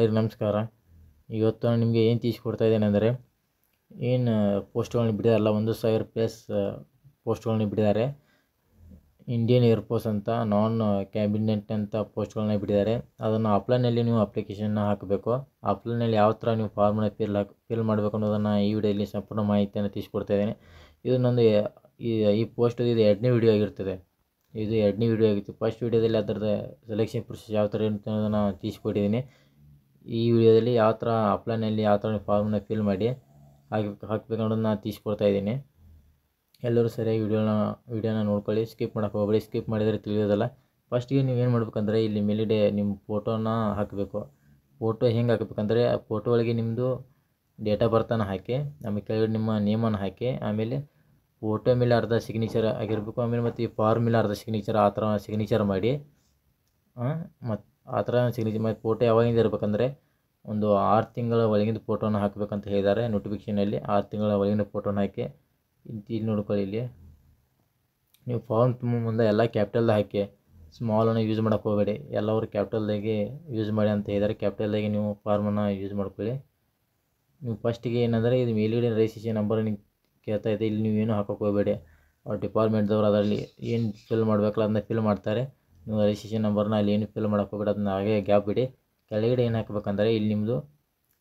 ಎಲ್ಲರಿಗೂ ನಮಸ್ಕಾರ ಇವತ್ತು ನಾನು ನಿಮಗೆ ಏನು ತಿಳಿಸ್ಕೊಡ್ತಾ ಇದ್ದೇನೆ ಅಂದರೆ ಏನು ಪೋಸ್ಟ್ಗಳನ್ನ ಬಿಟ್ಟಿದಾರಲ್ಲ ಒಂದು ಸಾವಿರ ಪ್ಲಸ್ ಪೋಸ್ಟ್ಗಳನ್ನ ಬಿಟ್ಟಿದ್ದಾರೆ ಇಂಡಿಯನ್ ಏರ್ಫೋರ್ಸ್ ಅಂತ ನಾನ್ ಕ್ಯಾಬಿನೆಟ್ ಅಂತ ಪೋಸ್ಟ್ಗಳನ್ನ ಬಿಟ್ಟಿದ್ದಾರೆ ಅದನ್ನು ಆಫ್ಲೈನಲ್ಲಿ ನೀವು ಅಪ್ಲಿಕೇಶನ್ನ ಹಾಕಬೇಕು ಆಫ್ಲೈನಲ್ಲಿ ಯಾವ ಥರ ನೀವು ಫಾರ್ಮನ್ನ ಫಿಲ್ ಹಾಕಿ ಫಿಲ್ ಮಾಡಬೇಕು ಅನ್ನೋದನ್ನು ಈ ವಿಡಿಯೋಲಿ ಸಂಪೂರ್ಣ ಮಾಹಿತಿಯನ್ನು ತಿಳಿಸ್ಕೊಡ್ತಾ ಇದ್ದೇನೆ ಇದು ನಂದು ಈ ಪೋಸ್ಟ್ ಇದು ಎರಡನೇ ವಿಡಿಯೋ ಆಗಿರ್ತದೆ ಇದು ಎರಡನೇ ವಿಡಿಯೋ ಆಗಿತ್ತು ಫಸ್ಟ್ ವಿಡಿಯೋದಲ್ಲಿ ಅದರದ್ದು ಸೆಲೆಕ್ಷನ್ ಪ್ರೊಸೆಸ್ ಯಾವ ಥರ ಇರುತ್ತೆ ಅನ್ನೋದನ್ನು ತಿಳಿಸ್ಕೊಟ್ಟಿದ್ದೀನಿ ಈ ವಿಡಿಯೋದಲ್ಲಿ ಯಾವ ಥರ ಅಪ್ಲೈನಲ್ಲಿ ಯಾವ ಥರ ಫಾರ್ಮ್ನ ಫಿಲ್ ಮಾಡಿ ಹಾಕಿ ಹಾಕ್ಬೇಕು ಅನ್ನೋದನ್ನ ನಾನು ತಿಳಿಸ್ಕೊಡ್ತಾ ಇದ್ದೀನಿ ಎಲ್ಲರೂ ಸರಿಯಾಗಿ ವಿಡಿಯೋನ ವಿಡಿಯೋನ ನೋಡ್ಕೊಳ್ಳಿ ಸ್ಕಿಪ್ ಮಾಡೋಕೆ ಹೋಗಬೇಡಿ ಸ್ಕಿಪ್ ಮಾಡಿದರೆ ತಿಳಿಯೋದಲ್ಲ ಫಸ್ಟಿಗೆ ನೀವು ಏನು ಮಾಡ್ಬೇಕಂದ್ರೆ ಇಲ್ಲಿ ಮೇಲಿಡೆ ನಿಮ್ಮ ಫೋಟೋನ ಹಾಕಬೇಕು ಫೋಟೋ ಹೆಂಗೆ ಹಾಕಬೇಕಂದ್ರೆ ಆ ಫೋಟೋ ಒಳಗೆ ನಿಮ್ಮದು ಡೇಟ್ ಆಫ್ ಹಾಕಿ ಆಮೇಲೆ ಕೆಳಗಡೆ ನಿಮ್ಮ ನೇಮನ್ನು ಹಾಕಿ ಆಮೇಲೆ ಫೋಟೋ ಮೇಲೆ ಅರ್ಧ ಸಿಗ್ನೇಚರ್ ಆಗಿರಬೇಕು ಆಮೇಲೆ ಮತ್ತು ಈ ಫಾರ್ಮ್ ಮೇಲೆ ಅರ್ಧ ಸಿಗ್ನೇಚರ್ ಆ ಥರ ಸಿಗ್ನೇಚರ್ ಮಾಡಿ ಮತ್ತು ಆ ಥರ ಸಿಗ್ನೇಚರ್ ಮತ್ತು ಫೋಟೋ ಯಾವಾಗಿಂದ ಇರಬೇಕಂದ್ರೆ ಒಂದು ಆರು ತಿಂಗಳ ಒಳಗಿಂದ ಫೋಟೋನ ಹಾಕಬೇಕಂತ ಹೇಳಿದ್ದಾರೆ ನೋಟಿಫಿಕೇಷನಲ್ಲಿ ಆರು ತಿಂಗಳ ಒಳಗಿನ ಫೋಟೋನ ಹಾಕಿ ಇಲ್ಲಿ ನೋಡ್ಕೊಳ್ಳಿ ಇಲ್ಲಿ ನೀವು ಫಾರ್ಮ್ ತುಂಬ ಮುಂದೆ ಎಲ್ಲ ಕ್ಯಾಪಿಟಲ್ದಾಗ ಹಾಕಿ ಸ್ಮಾಲನ್ನು ಯೂಸ್ ಮಾಡೋಕೆ ಹೋಗಬೇಡಿ ಎಲ್ಲವರು ಕ್ಯಾಪಿಟಲ್ದಾಗೆ ಯೂಸ್ ಮಾಡಿ ಅಂತ ಹೇಳಿದ್ದಾರೆ ಕ್ಯಾಪಿಟಲ್ದಾಗೆ ನೀವು ಫಾರ್ಮನ್ನು ಯೂಸ್ ಮಾಡ್ಕೊಳ್ಳಿ ನೀವು ಫಸ್ಟಿಗೆ ಏನಂದರೆ ಇದು ಮೇಲುಗಡೆ ರಿಜಿಸ್ಟ್ರೇಷನ್ ನಂಬರ್ ನಿಮ್ಗೆ ಕೇಳ್ತಾ ಇದೆ ಇಲ್ಲಿ ನೀವು ಏನೂ ಹೋಗಬೇಡಿ ಅವ್ರ ಡಿಪಾರ್ಟ್ಮೆಂಟ್ದವ್ರು ಅದರಲ್ಲಿ ಏನು ಫಿಲ್ ಮಾಡಬೇಕಲ್ಲ ಅದನ್ನ ಫಿಲ್ ಮಾಡ್ತಾರೆ ನಿಮ್ಮ ರಿಜಿಸ್ಟ್ರೇಷನ್ ನಂಬರ್ನ ಅಲ್ಲಿ ಏನು ಫಿಲ್ ಮಾಡೋಕೆ ಹೋಗ್ಬೇಡ ಅದನ್ನ ಹಾಗೆ ಗ್ಯಾಪ್ ಬಿಡಿ ಕೆಳಗಡೆ ಏನು ಹಾಕ್ಬೇಕಂದ್ರೆ ಇಲ್ಲಿ ನಿಮ್ಮದು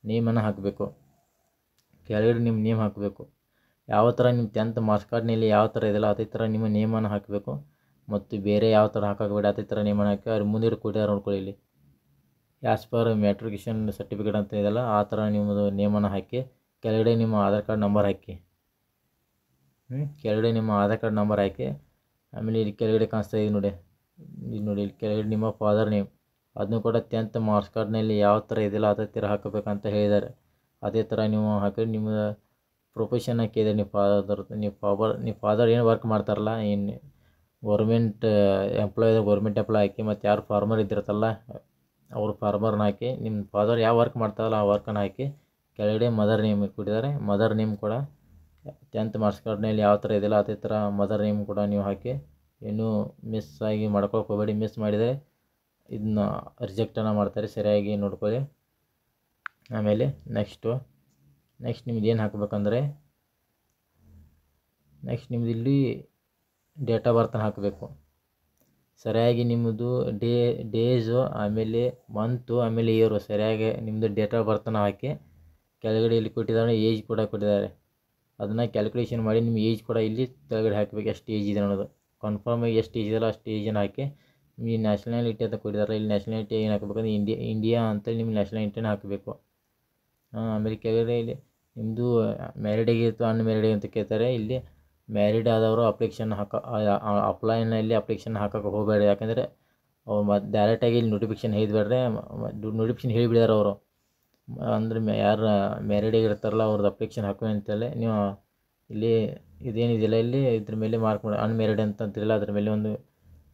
ನೇಮನ್ನು ಹಾಕಬೇಕು ಕೆಳಗಡೆ ನಿಮ್ಮ ನೇಮ್ ಹಾಕಬೇಕು ಯಾವ ಥರ ನಿಮ್ಮ ಟೆಂತ್ ಮಾರ್ಕ್ಸ್ ಕಾರ್ಡ್ನಲ್ಲಿ ಯಾವ ಥರ ಇದೆಯಲ್ಲ ಅದೇ ಥರ ನಿಮ್ಮ ನೇಮನ್ನು ಹಾಕಬೇಕು ಮತ್ತು ಬೇರೆ ಯಾವ ಥರ ಹಾಕೋಬೇಡ ಅದೇ ಥರ ನೇಮನ್ನು ಹಾಕಿ ಅವ್ರು ಮುಂದಿರೋ ಕೊಟ್ಟಿದ್ದಾರೆ ನೋಡ್ಕೊಳ್ಳಿ ಇಲ್ಲಿ ಯಾಸ್ ಪರ್ ಮ್ಯಾಟ್ರಿಕೇಷನ್ ಸರ್ಟಿಫಿಕೇಟ್ ಅಂತ ಇದೆಯಲ್ಲ ಆ ಥರ ನಿಮ್ಮದು ನೇಮನ್ನು ಹಾಕಿ ಕೆಳಗಡೆ ನಿಮ್ಮ ಆಧಾರ್ ಕಾರ್ಡ್ ನಂಬರ್ ಹಾಕಿ ಕೆಳಗಡೆ ನಿಮ್ಮ ಆಧಾರ್ ಕಾರ್ಡ್ ನಂಬರ್ ಹಾಕಿ ಆಮೇಲೆ ಇಲ್ಲಿ ಕೆಳಗಡೆ ಕಾಣಿಸ್ತಾ ಇದೆ ನೋಡಿ ನೀವು ನೋಡಿ ಇಲ್ಲಿ ಕೆಳಗಡೆ ನಿಮ್ಮ ಫಾದರ್ ನೇಮ್ ಅದನ್ನು ಕೂಡ ಟೆಂತ್ ಮಾರ್ಕ್ಸ್ ಕಾರ್ಡ್ನಲ್ಲಿ ಯಾವ ಥರ ಇದೆಯಲ್ಲ ಅದೇ ಥರ ಹಾಕಬೇಕಂತ ಹೇಳಿದ್ದಾರೆ ಅದೇ ಥರ ನೀವು ಹಾಕಿದ್ರೆ ನಿಮ್ಮ ಪ್ರೊಫೆಷನ್ ಹಾಕಿದೆ ನಿಮ್ಮ ಫಾದರ್ ನಿಮ್ಮ ಫಾದರ್ ನಿಮ್ಮ ಫಾದರ್ ಏನು ವರ್ಕ್ ಮಾಡ್ತಾರಲ್ಲ ಏನು ಗೌರ್ಮೆಂಟ್ ಎಂಪ್ಲಾಯ್ ಗೌರ್ಮೆಂಟ್ ಎಂಪ್ಲಾಯ್ ಹಾಕಿ ಮತ್ತು ಯಾರು ಫಾರ್ಮರ್ ಇದ್ದಿರ್ತಲ್ಲ ಅವರು ಫಾರ್ಮರ್ನ ಹಾಕಿ ನಿಮ್ಮ ಫಾದರ್ uh, ಯಾವ ವರ್ಕ್ ಮಾಡ್ತಾರಲ್ಲ ಆ ವರ್ಕನ್ನು ಹಾಕಿ ಕೆಳಗಡೆ ಮದರ್ ನೇಮ್ ಕೊಟ್ಟಿದ್ದಾರೆ ಮದರ್ ನೇಮ್ ಕೂಡ ಟೆಂತ್ ಮಾರ್ಕ್ಸ್ ಕಾರ್ಡ್ನಲ್ಲಿ ಯಾವ ಥರ ಇದೆಯಲ್ಲ ಅದೇ ಥರ ಮದರ್ ನೇಮ್ ಕೂಡ ನೀವು ಹಾಕಿ ಏನು ಮಿಸ್ ಆಗಿ ಮಾಡ್ಕೊಳಕ್ಕೆ ಹೋಗಬೇಡಿ ಮಿಸ್ ಮಾಡಿದರೆ ಇದನ್ನ ರಿಜೆಕ್ಟನ್ನು ಮಾಡ್ತಾರೆ ಸರಿಯಾಗಿ ನೋಡ್ಕೊಳ್ಳಿ ಆಮೇಲೆ ನೆಕ್ಸ್ಟು ನೆಕ್ಸ್ಟ್ ನಿಮ್ದು ಏನು ಹಾಕಬೇಕಂದ್ರೆ ನೆಕ್ಸ್ಟ್ ನಿಮ್ದು ಇಲ್ಲಿ ಡೇಟ್ ಆಫ್ ಬರ್ತನ ಹಾಕಬೇಕು ಸರಿಯಾಗಿ ನಿಮ್ಮದು ಡೇ ಡೇಸು ಆಮೇಲೆ ಮಂತು ಆಮೇಲೆ ಇಯರು ಸರಿಯಾಗಿ ನಿಮ್ಮದು ಡೇಟ್ ಆಫ್ ಬರ್ತನ ಹಾಕಿ ಕೆಳಗಡೆ ಇಲ್ಲಿ ಕೊಟ್ಟಿದ್ದಾರೆ ಏಜ್ ಕೂಡ ಕೊಟ್ಟಿದ್ದಾರೆ ಅದನ್ನು ಕ್ಯಾಲ್ಕುಲೇಷನ್ ಮಾಡಿ ನಿಮ್ಮ ಏಜ್ ಕೂಡ ಇಲ್ಲಿ ಕೆಳಗಡೆ ಹಾಕಬೇಕು ಎಷ್ಟು ಏಜ್ ಇದೆ ಅನ್ನೋದು ಕನ್ಫರ್ಮಾಗಿ ಎಷ್ಟು ಈಜಿದಲ್ಲ ಅಷ್ಟು ಈಜಿನ ಹಾಕಿ ಈ ನ್ಯಾಷನಾಲಿಟಿ ಅಂತ ಕೊಟ್ಟಿದ್ದಾರೆ ಇಲ್ಲಿ ನ್ಯಾಷನಾಲಿಟಿ ಏನು ಹಾಕಬೇಕಂದ್ರೆ ಇಂಡಿಯಾ ಇಂಡಿಯಾ ಅಂತೇಳಿ ನಿಮ್ಮ ನ್ಯಾಷನಾಲಿಟಿನ ಹಾಕಬೇಕು ಆಮೇಲೆ ಇಲ್ಲಿ ನಿಮ್ಮದು ಮ್ಯಾರಿಡ್ ಆಗಿತ್ತು ಮ್ಯಾರಿಡ್ ಅಂತ ಕೇಳ್ತಾರೆ ಇಲ್ಲಿ ಮ್ಯಾರಿಡ್ ಆದವರು ಅಪ್ಲಿಕೇಶನ್ ಹಾಕ ಅಪ್ಲೈನಲ್ಲಿ ಅಪ್ಲಿಕೇಶನ್ ಹಾಕೋಕೆ ಹೋಗಬೇಡ ಯಾಕಂದರೆ ಅವ್ರು ಮತ್ತು ಡೈರೆಕ್ಟಾಗಿ ಇಲ್ಲಿ ನೋಟಿಫಿಕೇಶನ್ ಹೇಳಿದ್ಬೇಡ್ರೆ ನೋಟಿಫಿಕೇಶನ್ ಹೇಳಿಬಿಡ್ಯಾರ ಅವರು ಅಂದ್ರೆ ಯಾರು ಮ್ಯಾರಿಡ್ ಆಗಿರ್ತಾರಲ್ಲ ಅವ್ರದ್ದು ಅಪ್ಲಿಕೇಶನ್ ಹಾಕೋ ಅಂತೇಳಿ ನೀವು ಇಲ್ಲಿ ಇದೇನಿದಿಲ್ಲ ಇಲ್ಲಿ ಇದ್ರ ಮೇಲೆ ಮಾರ್ಕ್ ಮಾಡಿ ಅನ್ಮೇರಿಡ್ ಅಂತ ಅಂತಿರಲ್ಲ ಅದ್ರ ಮೇಲೆ ಒಂದು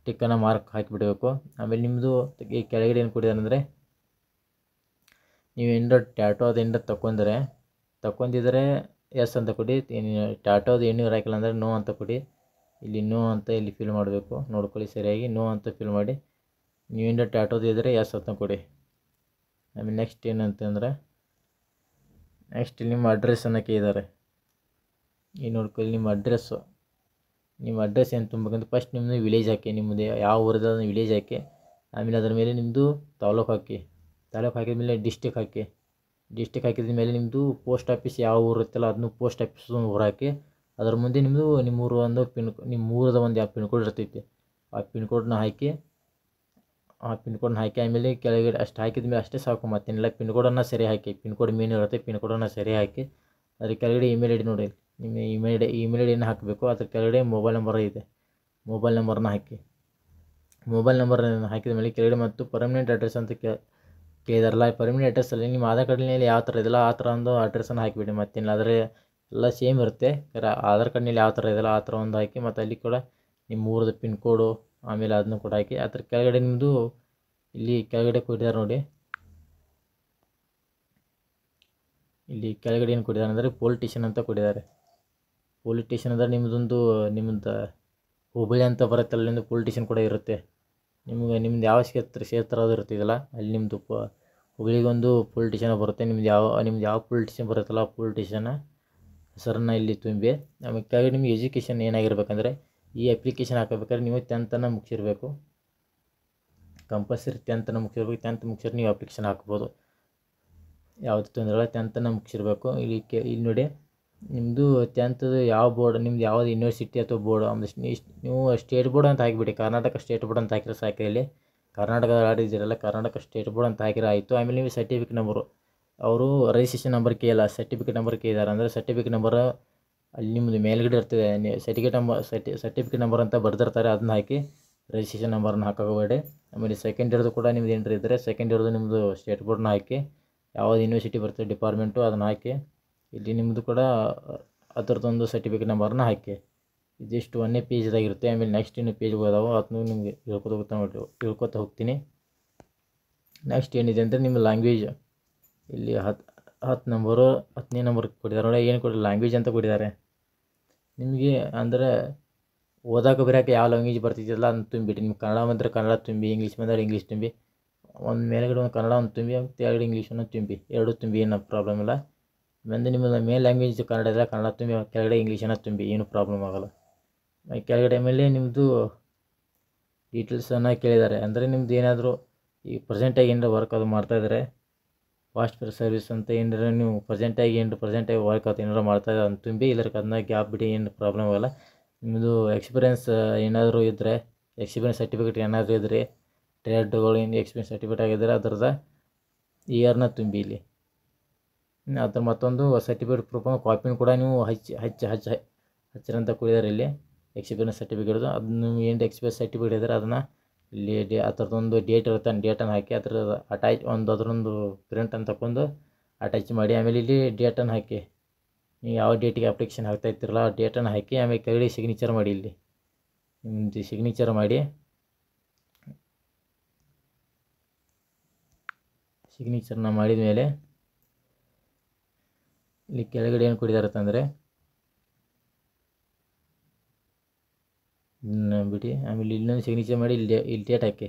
ಟಿಕ್ಕನ್ನು ಮಾರ್ಕ್ ಹಾಕಿಬಿಡಬೇಕು ಆಮೇಲೆ ನಿಮ್ಮದು ಈ ಕೆಳಗಡೆ ಏನು ಅಂದರೆ ನೀವು ಏನಾರ ಟ್ಯಾಟೋ ಅದು ಏನಾರ ತಗೊಂಡ್ರೆ ತಗೊಂಡಿದ್ರೆ ಎಸ್ ಅಂತ ಕೊಡಿ ಟ್ಯಾಟೋ ಅದು ಏನೂ ಹಾಕಿಲ್ಲ ಅಂದರೆ ನೋ ಅಂತ ಕೊಡಿ ಇಲ್ಲಿ ನೋ ಅಂತ ಇಲ್ಲಿ ಫಿಲ್ ಮಾಡಬೇಕು ನೋಡ್ಕೊಳ್ಳಿ ಸರಿಯಾಗಿ ನೋ ಅಂತ ಫಿಲ್ ಮಾಡಿ ನೀವು ಏನಾರ ಟ್ಯಾಟೋದು ಇದ್ದರೆ ಎಸ್ ಅಂತ ಕೊಡಿ ಆಮೇಲೆ ನೆಕ್ಸ್ಟ್ ಏನಂತಂದರೆ ನೆಕ್ಸ್ಟ್ ನಿಮ್ಮ ಅಡ್ರೆಸ್ ಅನ್ನೋಕೆ ಇದ್ದಾರೆ ಈ ನೋಡ್ಕೊಳ್ಳಿ ನಿಮ್ಮ ಅಡ್ರೆಸ್ಸು ನಿಮ್ಮ ಅಡ್ರೆಸ್ ಏನು ತುಂಬಬೇಕಂದ್ರೆ ಫಸ್ಟ್ ನಿಮ್ಮದು ವಿಲೇಜ್ ಹಾಕಿ ನಿಮ್ಮದು ಯಾವ ಊರದ ವಿಲೇಜ್ ಹಾಕಿ ಆಮೇಲೆ ಅದರ ಮೇಲೆ ನಿಮ್ಮದು ತಾಲೂಕು ಹಾಕಿ ತಾಲೂಕು ಹಾಕಿದ ಮೇಲೆ ಡಿಸ್ಟಿಕ್ ಹಾಕಿ ಡಿಸ್ಟಿಕ್ ಹಾಕಿದ ಮೇಲೆ ನಿಮ್ಮದು ಪೋಸ್ಟ್ ಆಫೀಸ್ ಯಾವ ಊರು ಇರುತ್ತಲ್ಲ ಅದನ್ನು ಪೋಸ್ಟ್ ಆಫೀಸ್ ಊರು ಹಾಕಿ ಅದ್ರ ಮುಂದೆ ನಿಮ್ಮದು ನಿಮ್ಮ ಊರು ಒಂದು ಪಿನ್ ನಿಮ್ಮ ಊರದ ಒಂದು ಯಾವ ಪಿನ್ ಕೋಡ್ ಇರ್ತೈತಿ ಆ ಪಿನ್ ಕೋಡ್ನ ಹಾಕಿ ಆ ಪಿನ್ ಕೋಡ್ನ ಹಾಕಿ ಆಮೇಲೆ ಕೆಳಗಡೆ ಅಷ್ಟು ಹಾಕಿದ ಮೇಲೆ ಅಷ್ಟೇ ಸಾಕು ಮತ್ತೇನಿಲ್ಲ ಪಿನ್ ಕೋಡನ್ನು ಸರಿ ಹಾಕಿ ಪಿನ್ ಕೋಡ್ ಮೇನ್ ಇರುತ್ತೆ ಪಿನ್ ಕೋಡನ್ನು ಸರಿ ಹಾಕಿ ಅದ್ರ ಕೆಳಗಡೆ ಇಮೇಲ್ ಐ ಡಿ ನೋಡಿ ನಿಮ್ಮ ಇಮೇಲ್ ಇಮೇಲ್ ಐ ಡಿಯನ್ನು ಹಾಕಬೇಕು ಅದ್ರ ಕೆಳಗಡೆ ಮೊಬೈಲ್ ನಂಬರ್ ಇದೆ ಮೊಬೈಲ್ ನಂಬರನ್ನ ಹಾಕಿ ಮೊಬೈಲ್ ನಂಬರ್ ಹಾಕಿದ ಮೇಲೆ ಕೆಳಗಡೆ ಮತ್ತು ಪರ್ಮನೆಂಟ್ ಅಡ್ರೆಸ್ ಅಂತ ಕೇಳ ಕೇಳಿದಾರಲ್ಲ ಪರ್ಮನೆಂಟ್ ಅಡ್ರೆಸ್ಸಲ್ಲಿ ನಿಮ್ಮ ಆಧಾರ್ ಕಾರ್ಡ್ನಲ್ಲಿ ಯಾವ ಥರ ಇದೆಯಲ್ಲ ಆ ಥರ ಒಂದು ಅಡ್ರೆಸ್ಸನ್ನು ಹಾಕಿಬಿಡಿ ಮತ್ತೇನಿಲ್ಲ ಆದರೆ ಎಲ್ಲ ಸೇಮ್ ಇರುತ್ತೆ ಆಧಾರ್ ಕಾರ್ಡ್ನಲ್ಲಿ ಯಾವ ಥರ ಇದೆಲ್ಲ ಆ ಥರ ಒಂದು ಹಾಕಿ ಮತ್ತು ಅಲ್ಲಿ ಕೂಡ ನಿಮ್ಮ ಊರದ ಪಿನ್ ಕೋಡು ಆಮೇಲೆ ಅದನ್ನು ಕೂಡ ಹಾಕಿ ಅದ್ರ ಕೆಳಗಡೆ ನಿಮ್ಮದು ಇಲ್ಲಿ ಕೆಳಗಡೆ ಕೊಟ್ಟಿದ್ದಾರೆ ನೋಡಿ ಇಲ್ಲಿ ಕೆಳಗಡೆ ಏನು ಕೊಟ್ಟಿದ್ದಾರೆ ಅಂದರೆ ಪೋಲ್ ಅಂತ ಕೊಟ್ಟಿದ್ದಾರೆ ಪೊಲೀಸ್ ಸ್ಟೇಷನ್ ಅಂದರೆ ನಿಮ್ಮದೊಂದು ನಿಮ್ಮದು ಹುಬ್ಬಳ್ಳಿ ಅಂತ ಬರುತ್ತೆ ಅಲ್ಲಿಂದ ಪೊಲೀಸ್ ಸ್ಟೇಷನ್ ಕೂಡ ಇರುತ್ತೆ ನಿಮಗೆ ನಿಮ್ದು ಯಾವ ಕ್ಷೇತ್ರ ಕ್ಷೇತ್ರ ಅದು ಇರ್ತಿದೆಯಲ್ಲ ಅಲ್ಲಿ ನಿಮ್ಮದು ಪ ಹುಬ್ಳಿಗೊಂದು ಪೊಲೀಸ್ ಸ್ಟೇಷನ್ ಬರುತ್ತೆ ನಿಮ್ದು ಯಾವ ನಿಮ್ದು ಯಾವ ಪೊಲೀಸ್ ಸ್ಟೇಷನ್ ಬರುತ್ತಲ್ಲ ಆ ಪೊಲೀಸ್ ಸ್ಟೇಷನ್ ಹೆಸರನ್ನ ಇಲ್ಲಿ ತುಂಬಿ ನಮಗೆ ನಿಮ್ಗೆ ಎಜುಕೇಷನ್ ಏನಾಗಿರ್ಬೇಕಂದ್ರೆ ಈ ಅಪ್ಲಿಕೇಶನ್ ಹಾಕಬೇಕಾದ್ರೆ ನೀವು ಟೆಂತನ್ನು ಮುಗಿಸಿರ್ಬೇಕು ಕಂಪಲ್ಸರಿ ಟೆಂತನ್ನು ಮುಗಿಸಿರ್ಬೇಕು ಟೆಂತ್ ಮುಗಿಸಿದ್ರೆ ನೀವು ಅಪ್ಲಿಕೇಶನ್ ಹಾಕ್ಬೋದು ಯಾವುದು ತೊಂದರೆ ಇಲ್ಲ ಟೆಂತನ್ನು ಮುಗಿಸಿರ್ಬೇಕು ಇಲ್ಲಿ ಕೆ ಇಲ್ಲಿ ನೋಡಿ ನಿಮ್ಮದು ಟೆಂತದು ಯಾವ ಬೋರ್ಡ್ ನಿಮ್ದು ಯಾವ್ದು ಯೂನಿವರ್ಸಿಟಿ ಅಥವಾ ಬೋರ್ಡ್ ಒಂದು ನೀವು ಸ್ಟೇಟ್ ಬೋರ್ಡ್ ಅಂತ ಹಾಕಿಬಿಡಿ ಕರ್ನಾಟಕ ಸ್ಟೇಟ್ ಬೋರ್ಡ್ ಅಂತ ಹಾಕಿರೋ ಸಾಕು ಇಲ್ಲಿ ಕರ್ನಾಟಕದ ಆಡಿದ್ದೀರಲ್ಲ ಕರ್ನಾಟಕ ಸ್ಟೇಟ್ ಬೋರ್ಡ್ ಅಂತ ಹಾಕಿರೋ ಆಯಿತು ಆಮೇಲೆ ನೀವು ಸರ್ಟಿಫಿಕೇಟ್ ನಂಬರು ಅವರು ರಿಜಿಸ್ಟ್ರೇಷನ್ ನಂಬರ್ ಕೇಳಲ್ಲ ಸರ್ಟಿಫಿಕೇಟ್ ನಂಬರ್ ಕೇಳಿದಾರೆ ಅಂದರೆ ಸರ್ಟಿಫಿಕೇಟ್ ನಂಬರ್ ಅಲ್ಲಿ ನಿಮ್ಮದು ಮೇಲ್ಗಡೆ ಇರ್ತದೆ ನೀವು ಸರ್ಟಿಫಿಕೇಟ್ ನಂಬರ್ ಸರ್ಟಿ ಸರ್ಟಿಫಿಕೇಟ್ ನಂಬರ್ ಅಂತ ಬರೆದಿರ್ತಾರೆ ಅದನ್ನ ಹಾಕಿ ರಿಜಿಸ್ಟ್ರೇಷನ್ ನಂಬರ್ನ ಹಾಕೋಬೇಡಿ ಆಮೇಲೆ ಸೆಕೆಂಡ್ ಇಯರ್ದು ಕೂಡ ನಿಮ್ದು ಏನು ಇದ್ದರೆ ಸೆಕೆಂಡ್ ಇಯರ್ದು ನಿಮ್ಮದು ಸ್ಟೇಟ್ ಬೋರ್ಡ್ನ ಹಾಕಿ ಯಾವ್ದು ಯೂನಿವರ್ಸಿಟಿ ಬರ್ತದೆ ಡಿಪಾರ್ಟ್ಮೆಂಟು ಅದನ್ನ ಹಾಕಿ ಇಲ್ಲಿ ನಿಮ್ಮದು ಕೂಡ ಅದರದ್ದೊಂದು ಸರ್ಟಿಫಿಕೇಟ್ ನಂಬರ್ನ ಹಾಕಿ ಇದಿಷ್ಟು ಒಂದೇ ಪೇಜ್ದಾಗಿರುತ್ತೆ ಆಮೇಲೆ ನೆಕ್ಸ್ಟ್ ಏನು ಪೇಜ್ ಹೋದಾವೋ ಅದನ್ನು ನಿಮಗೆ ಹೇಳ್ಕೊತ ಹೋಗ್ತಾ ನೋಡಿ ಹೇಳ್ಕೊತ ಹೋಗ್ತೀನಿ ನೆಕ್ಸ್ಟ್ ಏನಿದೆ ಅಂದರೆ ನಿಮ್ಮ ಲ್ಯಾಂಗ್ವೇಜ್ ಇಲ್ಲಿ ಹತ್ತು ಹತ್ತು ನಂಬರು ಹತ್ತನೇ ನಂಬರ್ ಕೊಟ್ಟಿದ್ದಾರೆ ನೋಡಿ ಏನು ಕೊಡಿ ಲ್ಯಾಂಗ್ವೇಜ್ ಅಂತ ಕೊಟ್ಟಿದ್ದಾರೆ ನಿಮಗೆ ಅಂದರೆ ಓದಾಕ ಬರೋಕೆ ಯಾವ ಲ್ಯಾಂಗ್ವೇಜ್ ಬರ್ತಿದ್ದಿಲ್ಲ ಅದನ್ನು ತುಂಬಿಟ್ಟು ನಿಮ್ಗೆ ಕನ್ನಡ ಬಂದರೆ ಕನ್ನಡ ತುಂಬಿ ಇಂಗ್ಲೀಷ್ ಬಂದರೆ ಇಂಗ್ಲೀಷ್ ತುಂಬಿ ಒಂದು ಮೇಲ್ಗಡೆ ಒಂದು ಕನ್ನಡ ಒಂದು ತುಂಬಿ ಕೆಳಗಡೆ ಇಂಗ್ಲೀಷನ್ನು ತುಂಬಿ ಎರಡೂ ತುಂಬಿ ಏನೂ ಪ್ರಾಬ್ಲಮ್ ಇಲ್ಲ ಬಂದು ನಿಮ್ಮದು ಮೇನ್ ಲ್ಯಾಂಗ್ವೇಜ್ ಕನ್ನಡ ಇದ್ದರೆ ಕನ್ನಡ ತುಂಬಿ ಕೆಳಗಡೆ ಇಂಗ್ಲೀಷನ್ನು ತುಂಬಿ ಏನು ಪ್ರಾಬ್ಲಮ್ ಆಗೋಲ್ಲ ಕೆಳಗಡೆ ಮೇಲೆ ನಿಮ್ಮದು ಡೀಟೇಲ್ಸನ್ನು ಕೇಳಿದ್ದಾರೆ ಅಂದರೆ ನಿಮ್ಮದು ಏನಾದರೂ ಈ ಪ್ರೆಸೆಂಟಾಗಿ ಏನಾರು ವರ್ಕ್ ಅದು ಮಾಡ್ತಾಯಿದ್ರೆ ಫಾಸ್ಟ್ ಫರ್ ಸರ್ವಿಸ್ ಅಂತ ಏನಾರು ನೀವು ಪ್ರೆಸೆಂಟಾಗಿ ಏನು ಪ್ರೆಸೆಂಟಾಗಿ ವರ್ಕ್ ಅದು ಏನಾರು ಮಾಡ್ತಾಯಿದ್ರೆ ಅಂತ ತುಂಬಿ ಇಲ್ಲರ ಅದನ್ನ ಗ್ಯಾಪ್ ಬಿಡಿ ಏನು ಪ್ರಾಬ್ಲಮ್ ಆಗಲ್ಲ ನಿಮ್ಮದು ಎಕ್ಸ್ಪೀರಿಯೆನ್ಸ್ ಏನಾದರೂ ಇದ್ದರೆ ಎಕ್ಸ್ಪೀರಿಯೆನ್ಸ್ ಸರ್ಟಿಫಿಕೇಟ್ ಏನಾದರೂ ಇದ್ದರೆ ಟ್ರೇಡ್ಗಳು ಏನು ಎಕ್ಸ್ಪೀರಿಯೆನ್ಸ್ ಸರ್ಟಿಫಿಕೇಟ್ ಆಗಿದ್ದರೆ ಅದ್ರದ್ದು ಇಯರ್ನ ತುಂಬಿ ಇಲ್ಲಿ ಅದ್ರ ಮತ್ತೊಂದು ಸರ್ಟಿಫಿಕೇಟ್ ಪ್ರೂಫ್ ಕಾಪಿನ ಕೂಡ ನೀವು ಹಚ್ಚಿ ಹಚ್ಚಿ ಹಚ್ಚಿ ಹಚ್ಚಿರಂತ ಕೂಡಿದಾರೆ ಇಲ್ಲಿ ಎಕ್ಸ್ಪೀರಿಯನ್ಸ್ ಸರ್ಟಿಫಿಕೇಟ್ದು ಅದು ನೀವು ಏನು ಎಕ್ಸ್ಪೀರಿಯನ್ಸ್ ಸರ್ಟಿಫಿಕೇಟ್ ಇದ್ದರೆ ಅದನ್ನು ಇಲ್ಲಿ ಡೇ ಥರದೊಂದು ಡೇಟ್ ಇರುತ್ತೆ ಡೇಟನ್ನು ಹಾಕಿ ಅದ್ರ ಅಟ್ಯಾಚ್ ಒಂದು ಅದರೊಂದು ಪ್ರಿಂಟನ್ನು ತಗೊಂಡು ಅಟ್ಯಾಚ್ ಮಾಡಿ ಆಮೇಲೆ ಇಲ್ಲಿ ಡೇಟನ್ನು ಹಾಕಿ ನೀವು ಯಾವ ಡೇಟಿಗೆ ಅಪ್ಲಿಕೇಶನ್ ಹಾಕ್ತಾ ಇರ್ತೀರಲ್ಲ ಆ ಡೇಟನ್ನು ಹಾಕಿ ಆಮೇಲೆ ಕೆಳಗಡೆ ಸಿಗ್ನೇಚರ್ ಮಾಡಿ ಇಲ್ಲಿ ನಿಮ್ಮದು ಸಿಗ್ನೇಚರ್ ಮಾಡಿ ಸಿಗ್ನೇಚರ್ನ ಮಾಡಿದ ಮೇಲೆ ಇಲ್ಲಿ ಕೆಳಗಡೆ ಏನು ಅಂತಂದರೆ ಬಿಡಿ ಆಮೇಲೆ ಇಲ್ಲೊಂದು ಸಿಗ್ನೇಚರ್ ಮಾಡಿ ಇಲ್ಲಿ ಇಲ್ಲಿ ಡೇಟ್ ಹಾಕಿ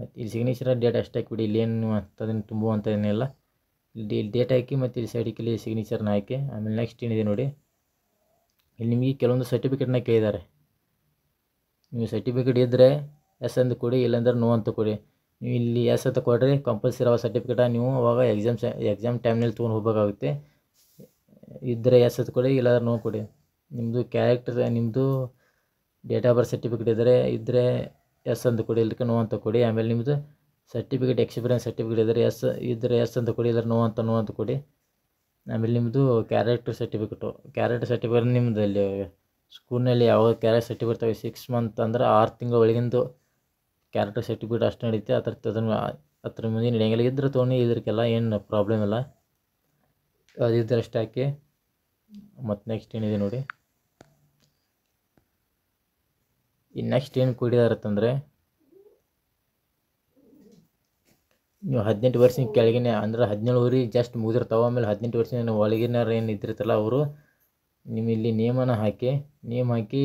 ಮತ್ತು ಇಲ್ಲಿ ಸಿಗ್ನೇಚರ್ ಡೇಟ್ ಅಷ್ಟೇ ಹಾಕಿಬಿಡಿ ಇಲ್ಲಿ ಏನು ಅದನ್ನು ತುಂಬುವಂಥ ಏನಿಲ್ಲ ಇಲ್ಲಿ ಇಲ್ಲಿ ಡೇಟ್ ಹಾಕಿ ಮತ್ತು ಇಲ್ಲಿ ಸೈಡಿಗೆ ಇಲ್ಲಿ ಸಿಗ್ನೇಚರ್ನ ಹಾಕಿ ಆಮೇಲೆ ನೆಕ್ಸ್ಟ್ ಏನಿದೆ ನೋಡಿ ಇಲ್ಲಿ ನಿಮಗೆ ಕೆಲವೊಂದು ಸರ್ಟಿಫಿಕೇಟ್ನ ಕೇಳಿದ್ದಾರೆ ನೀವು ಸರ್ಟಿಫಿಕೇಟ್ ಇದ್ದರೆ ಎಸ್ ಅಂತ ಕೊಡಿ ಇಲ್ಲಾಂದ್ರೆ ನೋ ಅಂತ ಕೊಡಿ ನೀವು ಇಲ್ಲಿ ಎಸ್ ಅಂತ ಕೊಡ್ರಿ ಕಂಪಲ್ಸರಿ ಅವಾಗ ಸರ್ಟಿಫಿಕೇಟ ನೀವು ಅವಾಗ ಎಕ್ಸಾಮ್ ಎಕ್ಸಾಮ್ ಟೈಮ್ನಲ್ಲಿ ತೊಗೊಂಡು ಹೋಗಬೇಕಾಗುತ್ತೆ ಇದ್ದರೆ ಎಸ್ ಕೊಡಿ ಇಲ್ಲಾದ್ರೆ ನೋ ಕೊಡಿ ನಿಮ್ಮದು ಕ್ಯಾರೆಕ್ಟರ್ ನಿಮ್ಮದು ಡೇಟ್ ಆಫ್ ಬರ್ತ್ ಸರ್ಟಿಫಿಕೇಟ್ ಇದ್ದರೆ ಇದ್ದರೆ ಎಸ್ ಅಂತ ಕೊಡಿ ಇಲ್ಲಕ್ಕೆ ನೋ ಅಂತ ಕೊಡಿ ಆಮೇಲೆ ನಿಮ್ಮದು ಸರ್ಟಿಫಿಕೇಟ್ ಎಕ್ಸ್ಪೀರಿಯನ್ಸ್ ಸರ್ಟಿಫಿಕೇಟ್ ಇದ್ದರೆ ಎಸ್ ಇದ್ದರೆ ಎಸ್ ಅಂತ ಕೊಡಿ ಇಲ್ಲ ನೋ ಅಂತ ನೋ ಅಂತ ಕೊಡಿ ಆಮೇಲೆ ನಿಮ್ಮದು ಕ್ಯಾರೆಕ್ಟರ್ ಸರ್ಟಿಫಿಕೇಟು ಕ್ಯಾರೆಕ್ಟರ್ ಸರ್ಟಿಫಿಕೇಟ್ ನಿಮ್ಮದು ಅಲ್ಲಿ ಸ್ಕೂಲ್ನಲ್ಲಿ ಯಾವಾಗ ಕ್ಯಾರೆಕ್ಟರ್ ಸರ್ಟಿಫಿಕೇಟ್ ತಗೋ ಸಿಕ್ಸ್ ಮಂತ್ ಅಂದ್ರೆ ಆರು ತಿಂಗಳ ಒಳಗಿಂದು ಕ್ಯಾರೆಕ್ಟರ್ ಸರ್ಟಿಫಿಕೇಟ್ ಅಷ್ಟು ನಡೀತೆ ಆ ಥರ ಅದನ್ನು ಹತ್ರ ಮುಂದೆ ನಡೆಯಂಗಿಲ್ಲ ಇದ್ರೆ ತೊಗೊಂಡು ಇದ್ರಕ್ಕೆಲ್ಲ ಏನು ಪ್ರಾಬ್ಲಮ್ ಇಲ್ಲ ಅದು ಥರಷ್ಟು ಹಾಕಿ ಮತ್ತು ನೆಕ್ಸ್ಟ್ ಏನಿದೆ ನೋಡಿ ಈ ನೆಕ್ಸ್ಟ್ ಏನು ಕುಡಿದಾರತ್ತಂದರೆ ನೀವು ಹದಿನೆಂಟು ವರ್ಷ ಕೆಳಗಿನ ಅಂದ್ರೆ ಹದಿನೇಳು ಊರಿಗೆ ಜಸ್ಟ್ ಮುಗಿದಿರ್ತಾವ ಆಮೇಲೆ ಹದಿನೆಂಟು ವರ್ಷದ ಒಳಗಿನವ್ರು ಏನು ಇದ್ದಿರ್ತಲ್ಲ ಅವರು ನಿಮ್ಮ ಇಲ್ಲಿ ನೇಮನ ಹಾಕಿ ನೇಮ್ ಹಾಕಿ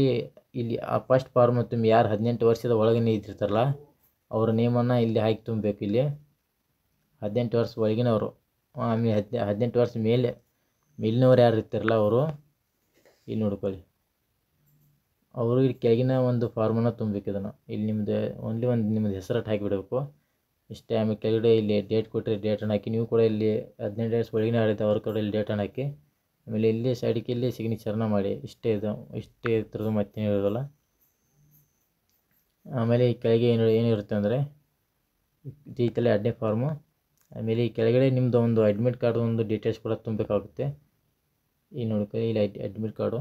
ಇಲ್ಲಿ ಆ ಫಸ್ಟ್ ಫಾರ್ಮ್ ತುಂಬ ಯಾರು ಹದಿನೆಂಟು ವರ್ಷದ ಒಳಗಿನ ಇದ್ದಿರ್ತಾರಲ್ಲ ಅವ್ರ ನೇಮನ್ನು ಇಲ್ಲಿ ಹಾಕಿ ತುಂಬಬೇಕು ಇಲ್ಲಿ ಹದಿನೆಂಟು ವರ್ಷ ಒಳಗಿನವರು ಆಮೇಲೆ ಹದ್ ಹದಿನೆಂಟು ವರ್ಷ ಮೇಲೆ ಮೇಲಿನವ್ರು ಯಾರು ಇರ್ತಿರಲ್ಲ ಅವರು ಇಲ್ಲಿ ನೋಡ್ಕೊಳ್ಳಿ ಅವರು ಇಲ್ಲಿ ಕೆಳಗಿನ ಒಂದು ಫಾರ್ಮನ್ನು ತುಂಬಬೇಕು ಇದನ್ನು ಇಲ್ಲಿ ನಿಮ್ಮದು ಓನ್ಲಿ ಒಂದು ನಿಮ್ಮದು ಹೆಸರಟ್ಟು ಹಾಕಿಬಿಡಬೇಕು ಇಷ್ಟೇ ಆಮೇಲೆ ಕೆಳಗಡೆ ಇಲ್ಲಿ ಡೇಟ್ ಕೊಟ್ಟರೆ ಡೇಟನ್ನು ಹಾಕಿ ನೀವು ಕೂಡ ಇಲ್ಲಿ ಹದಿನೆಂಟು ವರ್ಷ ಒಳಗಿನ ಆಡಿದ್ದು ಅವ್ರ ಕೂಡ ಇಲ್ಲಿ ಡೇಟನ್ನು ಹಾಕಿ ಆಮೇಲೆ ಇಲ್ಲಿ ಸೈಡಿಗೆ ಇಲ್ಲಿ ಸಿಗ್ನೇಚರ್ನ ಮಾಡಿ ಇಷ್ಟೇ ಇದು ಇಷ್ಟೇ ಇರ್ತಿರೋದು ಮತ್ತೇನು ಇರೋದಲ್ಲ ಆಮೇಲೆ ಈ ಕೆಳಗೆ ಏನು ಏನಿರುತ್ತೆ ಅಂದರೆ ಈ ತಲೆ ಎರಡನೇ ಫಾರ್ಮು ಆಮೇಲೆ ಈ ಕೆಳಗಡೆ ನಿಮ್ಮದು ಒಂದು ಅಡ್ಮಿಟ್ ಕಾರ್ಡ್ ಒಂದು ಡೀಟೇಲ್ಸ್ ಕೂಡ ತುಂಬಬೇಕಾಗುತ್ತೆ ಈ ನೋಡ್ಕೊಳ್ಳಿ ಇಲ್ಲಿ ಅಡ್ಮಿಟ್ ಕಾರ್ಡು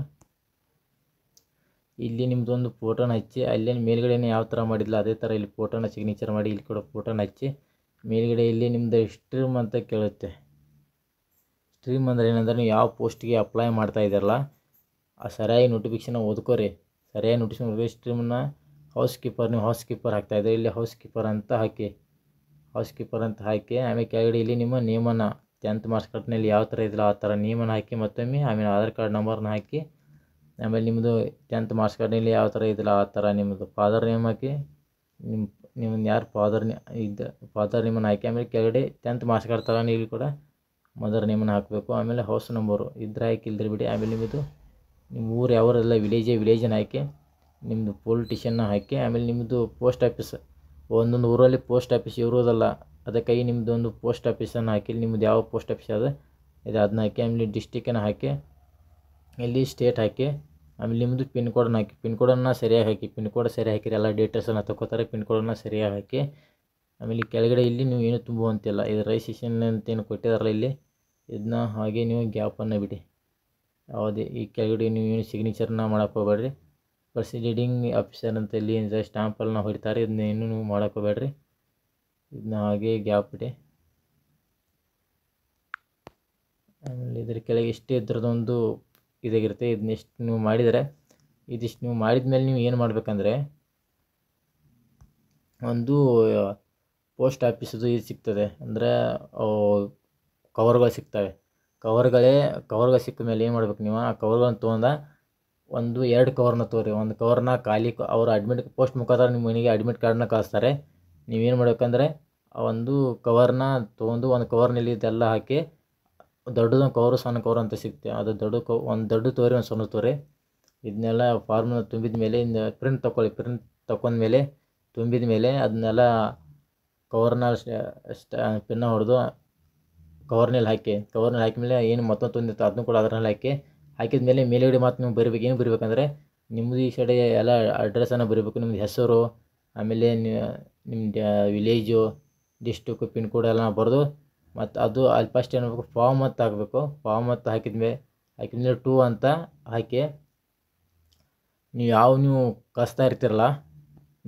ಇಲ್ಲಿ ನಿಮ್ಮದು ಒಂದು ಫೋಟೋನ ಹಚ್ಚಿ ಅಲ್ಲಿ ಮೇಲ್ಗಡೆನೇ ಯಾವ ಥರ ಮಾಡಿಲ್ಲ ಅದೇ ಥರ ಇಲ್ಲಿ ಫೋಟೋನ ಸಿಗ್ನೇಚರ್ ಮಾಡಿ ಇಲ್ಲಿ ಕೂಡ ಫೋಟೋನ ಹಚ್ಚಿ ಮೇಲ್ಗಡೆ ಇಲ್ಲಿ ನಿಮ್ಮದು ಸ್ಟ್ರೀಮ್ ಅಂತ ಕೇಳುತ್ತೆ ಸ್ಟ್ರೀಮ್ ಅಂದರೆ ಏನಂದ್ರೆ ನೀವು ಯಾವ ಪೋಸ್ಟಿಗೆ ಅಪ್ಲೈ ಮಾಡ್ತಾ ಇದ್ದಾರಲ್ಲ ಆ ಸರಿಯಾಗಿ ನೋಟಿಫಿಕೇಷನ್ ಓದ್ಕೋರಿ ಸರಿಯಾಗಿ ನೋಟಿಫಿಕೇಷನ್ ಸ್ಟ್ರೀಮ್ನ ಹೌಸ್ ಕೀಪರ್ ನೀವು ಹೌಸ್ ಕೀಪರ್ ಹಾಕ್ತಾಯಿದ್ದೀರಿ ಇಲ್ಲಿ ಹೌಸ್ ಕೀಪರ್ ಅಂತ ಹಾಕಿ ಹೌಸ್ಕೀಪರ್ ಕೀಪರ್ ಅಂತ ಹಾಕಿ ಆಮೇಲೆ ಕೆಳಗಡೆ ಇಲ್ಲಿ ನಿಮ್ಮ ನೇಮನ ಟೆಂತ್ ಮಾರ್ಕ್ಸ್ ಕಾರ್ಡ್ನಲ್ಲಿ ಯಾವ ಥರ ಇದಿಲ್ಲ ಆ ಥರ ನಿಯಮನ ಹಾಕಿ ಮತ್ತೊಮ್ಮೆ ಆಮೇಲೆ ಆಧಾರ್ ಕಾರ್ಡ್ ನಂಬರ್ನ ಹಾಕಿ ಆಮೇಲೆ ನಿಮ್ಮದು ಟೆಂತ್ ಮಾರ್ಕ್ಸ್ ಕಾರ್ಡ್ನಲ್ಲಿ ಯಾವ ಥರ ಇದಿಲ್ಲ ಆ ಥರ ನಿಮ್ಮದು ಫಾದರ್ ನೇಮ್ ಹಾಕಿ ನಿಮ್ಮ ನಿಮ್ಮನ್ನು ಯಾರು ಫಾದರ್ ಇದ್ದ ಫಾದರ್ ನೇಮನ್ನು ಹಾಕಿ ಆಮೇಲೆ ಕೆಳಗಡೆ ಟೆಂತ್ ಮಾರ್ಕ್ಸ್ ಕಾರ್ಡ್ ಥರ ಇಲ್ಲಿ ಕೂಡ ಮದರ್ ನೇಮನ್ನು ಹಾಕಬೇಕು ಆಮೇಲೆ ಹೌಸ್ ನಂಬರು ಇದ್ರೆ ಹಾಕಿ ಇಲ್ದ್ರೆ ಬಿಡಿ ಆಮೇಲೆ ನಿಮ್ಮದು ನಿಮ್ಮ ಊರು ಯಾವರೆಲ್ಲ ವಿಲೇಜೇ ವಿಲೇಜನ್ನು ಹಾಕಿ ನಿಮ್ಮದು ಪೊಲಿಟಿಷನ್ನ ಹಾಕಿ ಆಮೇಲೆ ನಿಮ್ಮದು ಪೋಸ್ಟ್ ಆಫೀಸ್ ಒಂದೊಂದು ಊರಲ್ಲಿ ಪೋಸ್ಟ್ ಆಫೀಸ್ ಇರೋದಲ್ಲ ಅದಕ್ಕಾಗಿ ನಿಮ್ಮದು ಒಂದು ಪೋಸ್ಟ್ ಆಫೀಸನ್ನು ಹಾಕಿ ನಿಮ್ಮದು ಯಾವ ಪೋಸ್ಟ್ ಆಫೀಸ್ ಅದ ಇದು ಅದನ್ನ ಹಾಕಿ ಆಮೇಲೆ ಡಿಸ್ಟಿಕನ್ನು ಹಾಕಿ ಇಲ್ಲಿ ಸ್ಟೇಟ್ ಹಾಕಿ ಆಮೇಲೆ ನಿಮ್ಮದು ಪಿನ್ ಕೋಡನ್ನು ಹಾಕಿ ಪಿನ್ ಕೋಡನ್ನು ಸರಿಯಾಗಿ ಹಾಕಿ ಪಿನ್ ಕೋಡ್ ಸರಿ ಹಾಕಿರಿ ಎಲ್ಲ ಡೀಟೇಲ್ಸನ್ನು ತಗೋತಾರೆ ಪಿನ್ ಕೋಡನ್ನು ಸರಿಯಾಗಿ ಹಾಕಿ ಆಮೇಲೆ ಕೆಳಗಡೆ ಇಲ್ಲಿ ನೀವು ಏನು ತುಂಬುವಂತಿಲ್ಲ ಇದು ರಜಿಸ್ಟ್ರೇಷನ್ ಅಂತ ಏನು ಕೊಟ್ಟಿದಾರಲ್ಲ ಇಲ್ಲಿ ಇದನ್ನ ಹಾಗೆ ನೀವು ಗ್ಯಾಪನ್ನು ಬಿಡಿ ಯಾವುದೇ ಈ ಕೆಳಗಡೆ ನೀವು ಏನು ಸಿಗ್ನೇಚರ್ನ ಮಾಡೋಕ್ಕೆ ಹೋಗ್ಬೇಡ್ರಿ ಪ್ರೊಸೀಡಿಂಗ್ ಆಫೀಸರ್ ಅಂತ ಇಲ್ಲಿ ಸ್ಟ್ಯಾಂಪಲ್ಲಿ ನಾವು ಹೊಡಿತಾರೆ ಇದನ್ನ ಇನ್ನೂ ನೀವು ಮಾಡೋಕೋಬೇಡ್ರಿ ಇದನ್ನ ಹಾಗೆ ಗ್ಯಾಪ್ ಇಡಿ ಆಮೇಲೆ ಇದ್ರ ಕೆಳಗೆ ಇಷ್ಟೇ ಇದ್ರದ್ದೊಂದು ಇದಾಗಿರುತ್ತೆ ಇದನ್ನ ಎಷ್ಟು ನೀವು ಮಾಡಿದರೆ ಇದಿಷ್ಟು ನೀವು ಮಾಡಿದ ಮೇಲೆ ನೀವು ಏನು ಮಾಡಬೇಕಂದ್ರೆ ಒಂದು ಪೋಸ್ಟ್ ಆಫೀಸದು ಇದು ಸಿಗ್ತದೆ ಅಂದರೆ ಕವರ್ಗಳು ಸಿಗ್ತವೆ ಕವರ್ಗಳೇ ಕವರ್ಗಳು ಸಿಕ್ಕ ಮೇಲೆ ಏನು ಮಾಡ್ಬೇಕು ನೀವು ಆ ಕವರ್ಗಳನ್ನು ತೊಗೊಂಡ ಒಂದು ಎರಡು ಕವರ್ನ ತೋರಿ ಒಂದು ಕವರ್ನ ಖಾಲಿ ಅವರು ಅಡ್ಮಿಟ್ ಪೋಸ್ಟ್ ಮುಖಾಂತರ ನಿಮ್ಮ ಮನೆಗೆ ಅಡ್ಮಿಟ್ ಕಾರ್ಡನ್ನ ಕಳಿಸ್ತಾರೆ ನೀವೇನು ಮಾಡಬೇಕಂದ್ರೆ ಆ ಒಂದು ಕವರ್ನ ತೊಗೊಂಡು ಒಂದು ಕವರ್ನಲ್ಲಿ ಇದೆಲ್ಲ ಹಾಕಿ ದೊಡ್ಡದೊಂದು ಕವರು ಸಣ್ಣ ಕವರ್ ಅಂತ ಸಿಗ್ತೇವೆ ಅದು ದೊಡ್ಡ ಕವ್ ಒಂದು ದೊಡ್ಡ ತೋರಿ ಒಂದು ಸಣ್ಣ ತೋರಿ ಇದನ್ನೆಲ್ಲ ಫಾರ್ಮ್ನ ತುಂಬಿದ ಮೇಲೆ ಇನ್ನು ಪ್ರಿಂಟ್ ತೊಗೊಳ್ಳಿ ಪ್ರಿಂಟ್ ಮೇಲೆ ತುಂಬಿದ ಮೇಲೆ ಅದನ್ನೆಲ್ಲ ಕವರ್ನ ಪಿನ್ನ ಹೊಡೆದು ಕವರ್ನಲ್ಲಿ ಹಾಕಿ ಕವರ್ನಲ್ಲಿ ಹಾಕಿದ ಮೇಲೆ ಏನು ಮತ್ತೊಂದು ತುಂಬಿತ್ತು ಅದನ್ನು ಕೂಡ ಅದರಲ್ಲಿ ಹಾಕಿ ಹಾಕಿದ ಮೇಲೆ ಮೇಲುಗಡೆ ಮತ್ತು ನೀವು ಬರಿಬೇಕು ಏನು ಬರಿಬೇಕಂದ್ರೆ ನಿಮ್ಮದು ಈ ಕಡೆ ಎಲ್ಲ ಅಡ್ರೆಸ್ಸನ್ನು ಬರಿಬೇಕು ನಿಮ್ಮದು ಹೆಸರು ಆಮೇಲೆ ನಿಮ್ಮ ವಿಲೇಜು ಡಿಸ್ಟಿಕ್ ಪಿನ್ ಕೋಡ್ ಎಲ್ಲ ಬರೆದು ಮತ್ತು ಅದು ಅಲ್ಲಿ ಫಸ್ಟ್ ಏನು ಮಾಡಬೇಕು ಫಾರ್ಮ್ ಅಂತ ಹಾಕಬೇಕು ಫಾರ್ಮ್ ಮತ್ತು ಹಾಕಿದ್ಮೇಲೆ ಹಾಕಿದ್ಮೇಲೆ ಟೂ ಅಂತ ಹಾಕಿ ನೀವು ಯಾವ ನೀವು ಕಸ್ತಾ ಇರ್ತಿರಲ್ಲ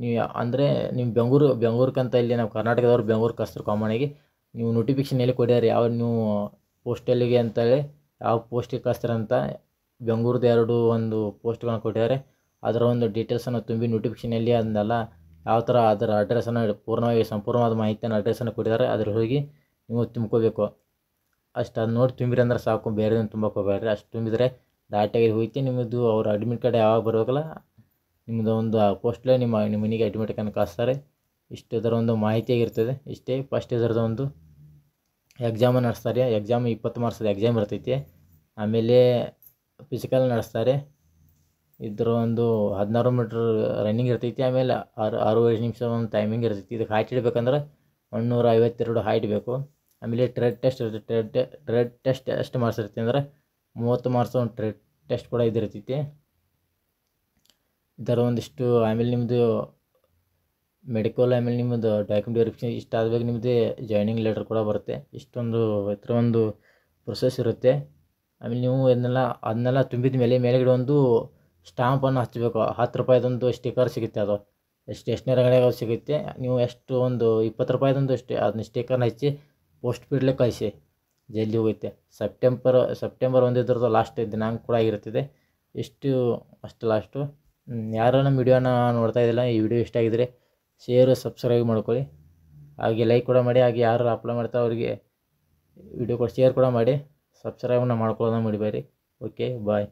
ನೀವು ಅಂದರೆ ನಿಮ್ಮ ಬೆಂಗಳೂರು ಅಂತ ಇಲ್ಲಿ ನಾವು ಕರ್ನಾಟಕದವ್ರು ಬೆಂಗಳೂರು ಕಸ್ತರು ಕಾಮನಾಗಿ ನೀವು ನೋಟಿಫಿಕೇಶನ್ ಎಲ್ಲಿ ಕೊಡ್ಯಾರ ಯಾವ ನೀವು ಪೋಸ್ಟಲ್ಲಿಗೆ ಅಂತೇಳಿ ಯಾವ ಪೋಸ್ಟಿಗೆ ಅಂತ ಬೆಂಗ್ಳೂರ್ದು ಎರಡು ಒಂದು ಪೋಸ್ಟ್ಗಳನ್ನು ಕೊಟ್ಟಿದ್ದಾರೆ ಅದರ ಒಂದು ಡೀಟೇಲ್ಸನ್ನು ತುಂಬಿ ನೋಟಿಫಿಕೇಷನಲ್ಲಿ ಅದನ್ನೆಲ್ಲ ಯಾವ ಥರ ಅದರ ಅಡ್ರೆಸ್ಸನ್ನು ಪೂರ್ಣವಾಗಿ ಸಂಪೂರ್ಣವಾದ ಮಾಹಿತಿಯನ್ನು ಅಡ್ರೆಸ್ಸನ್ನು ಕೊಟ್ಟಿದ್ದಾರೆ ಅದ್ರ ಹೋಗಿ ನೀವು ತುಂಬ್ಕೋಬೇಕು ಅಷ್ಟು ಅದು ನೋಡಿ ತುಂಬಿರಿ ಅಂದ್ರೆ ಸಾಕು ಬೇರೆದನ್ನು ತುಂಬಕ್ಕೆ ಅಷ್ಟು ತುಂಬಿದರೆ ಡಾಟಾಗಿ ಹೋಯ್ತು ನಿಮ್ಮದು ಅವ್ರ ಅಡ್ಮಿಟ್ ಕಾರ್ಡ್ ಯಾವಾಗ ಬರಬೇಕಲ್ಲ ನಿಮ್ಮದು ಒಂದು ಪೋಸ್ಟ್ಲೇ ನಿಮ್ಮ ನಿಮ್ಮ ಮನೆಗೆ ಅಡ್ಮಿಟ್ ಕಾರ್ಡ್ ಕಳಿಸ್ತಾರೆ ಇಷ್ಟು ಇದರ ಒಂದು ಮಾಹಿತಿಯಾಗಿರ್ತದೆ ಇಷ್ಟೇ ಫಸ್ಟ್ ಇದರದ ಒಂದು ಎಕ್ಸಾಮ್ ನಡೆಸ್ತಾರೆ ಎಕ್ಸಾಮ್ ಇಪ್ಪತ್ತು ಮಾರ್ಸದ ಎಕ್ಸಾಮ್ ಇರ್ತೈತಿ ಆಮೇಲೆ ಫಿಸಿಕಲ್ ನಡೆಸ್ತಾರೆ ಇದ್ರ ಒಂದು ಹದಿನಾರು ಮೀಟ್ರ್ ರನ್ನಿಂಗ್ ಇರ್ತೈತಿ ಆಮೇಲೆ ಆರು ಆರು ಐದು ನಿಮಿಷ ಒಂದು ಟೈಮಿಂಗ್ ಇರ್ತೈತಿ ಇದಕ್ಕೆ ಹೈಟ್ ಇಡ್ಬೇಕಂದ್ರೆ ಒಂದೂರ ಐವತ್ತೆರಡು ಹೈಟ್ ಬೇಕು ಆಮೇಲೆ ಟ್ರೆಡ್ ಟೆಸ್ಟ್ ಇರ್ತೈತಿ ಟ್ರೆಡ್ ಟ್ರೆಡ್ ಟೆಸ್ಟ್ ಎಷ್ಟು ಮಾರ್ಕ್ಸ್ ಇರ್ತೈತಿ ಅಂದ್ರೆ ಮೂವತ್ತು ಮಾರ್ಕ್ಸ್ ಒಂದು ಟ್ರೆಡ್ ಟೆಸ್ಟ್ ಕೂಡ ಇದಿರ್ತೈತಿ ಇದರ ಒಂದಿಷ್ಟು ಆಮೇಲೆ ನಿಮ್ಮದು ಮೆಡಿಕಲ್ ಆಮೇಲೆ ನಿಮ್ಮದು ಡಾಕ್ಯುಮೆಂಟ್ ವೆರಿಫಿಕೇಷನ್ ಇಷ್ಟು ಆದ್ಮೇಲೆ ನಿಮ್ಮದೇ ಜಾಯ್ನಿಂಗ್ ಲೆಟ್ರ್ ಕೂಡ ಬರುತ್ತೆ ಇಷ್ಟೊಂದು ಎತ್ರ ಒಂದು ಪ್ರೊಸೆಸ್ ಇರುತ್ತೆ ಆಮೇಲೆ ನೀವು ಇದನ್ನೆಲ್ಲ ಅದನ್ನೆಲ್ಲ ತುಂಬಿದ ಮೇಲೆ ಮೇಲೆಗಡೆ ಒಂದು ಸ್ಟಾಂಪನ್ನು ಹಚ್ಚಬೇಕು ಹತ್ತು ರೂಪಾಯಿದೊಂದು ಸ್ಟಿಕರ್ ಸಿಗುತ್ತೆ ಅದು ಸ್ಟೇಷ್ನರಿ ಅಂಗಡಿಯಾಗ ಸಿಗುತ್ತೆ ನೀವು ಎಷ್ಟು ಒಂದು ಇಪ್ಪತ್ತು ರೂಪಾಯಿದೊಂದು ಸ್ಟೇ ಅದನ್ನ ಸ್ಟಿಕರ್ನ ಹಚ್ಚಿ ಪೋಸ್ಟ್ ಪೀಡ್ಲೆ ಕಳಿಸಿ ಜಲ್ದಿ ಹೋಗುತ್ತೆ ಸೆಪ್ಟೆಂಬರ್ ಸೆಪ್ಟೆಂಬರ್ ಒಂದು ಇದ್ರದ್ದು ಲಾಸ್ಟ್ ದಿನಾಂಕ ಕೂಡ ಆಗಿರುತ್ತದೆ ಇಷ್ಟು ಅಷ್ಟು ಲಾಸ್ಟು ಯಾರು ನಮ್ಮ ವಿಡಿಯೋನ ನೋಡ್ತಾ ಇದ್ದಿಲ್ಲ ಈ ವಿಡಿಯೋ ಇಷ್ಟ ಆಗಿದ್ರೆ ಶೇರು ಸಬ್ಸ್ಕ್ರೈಬ್ ಮಾಡ್ಕೊಳ್ಳಿ ಹಾಗೆ ಲೈಕ್ ಕೂಡ ಮಾಡಿ ಹಾಗೆ ಯಾರು ಅಪ್ಲೈ ಮಾಡ್ತಾ ಅವರಿಗೆ ವಿಡಿಯೋ ಕೂಡ ಶೇರ್ ಕೂಡ ಮಾಡಿ ಸಬ್ಸ್ಕ್ರೈಬನ್ನ ಮಾಡ್ಕೊಳ್ಳೋದನ್ನ ಮಾಡಿಬೇಡಿ ಓಕೆ ಬಾಯ್